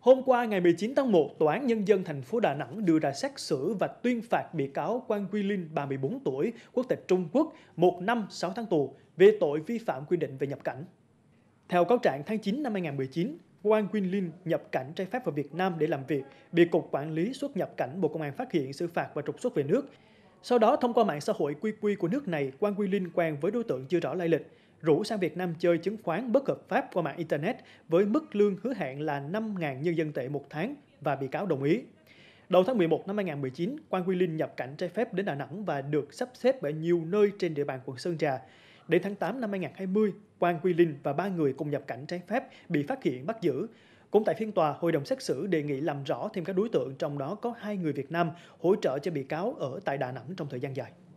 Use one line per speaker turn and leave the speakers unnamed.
Hôm qua ngày 19 tháng 1, Tòa án Nhân dân thành phố Đà Nẵng đưa ra xét xử và tuyên phạt bị cáo Quang Quy Linh, 34 tuổi, quốc tịch Trung Quốc, 1 năm 6 tháng tù về tội vi phạm quy định về nhập cảnh. Theo cáo trạng tháng 9 năm 2019, Quang Quy Linh nhập cảnh trái phép vào Việt Nam để làm việc, bị Cục Quản lý xuất nhập cảnh Bộ Công an phát hiện xử phạt và trục xuất về nước. Sau đó, thông qua mạng xã hội QQ của nước này, Quang Quy Linh quen với đối tượng chưa rõ lai lịch rủ sang Việt Nam chơi chứng khoán bất hợp pháp qua mạng Internet với mức lương hứa hẹn là 5.000 nhân dân tệ một tháng và bị cáo đồng ý. Đầu tháng 11 năm 2019, Quang Quy Linh nhập cảnh trái phép đến Đà Nẵng và được sắp xếp ở nhiều nơi trên địa bàn quận Sơn Trà. Đến tháng 8 năm 2020, Quang Quy Linh và ba người cùng nhập cảnh trái phép bị phát hiện bắt giữ. Cũng tại phiên tòa, hội đồng xét xử đề nghị làm rõ thêm các đối tượng trong đó có hai người Việt Nam hỗ trợ cho bị cáo ở tại Đà Nẵng trong thời gian dài.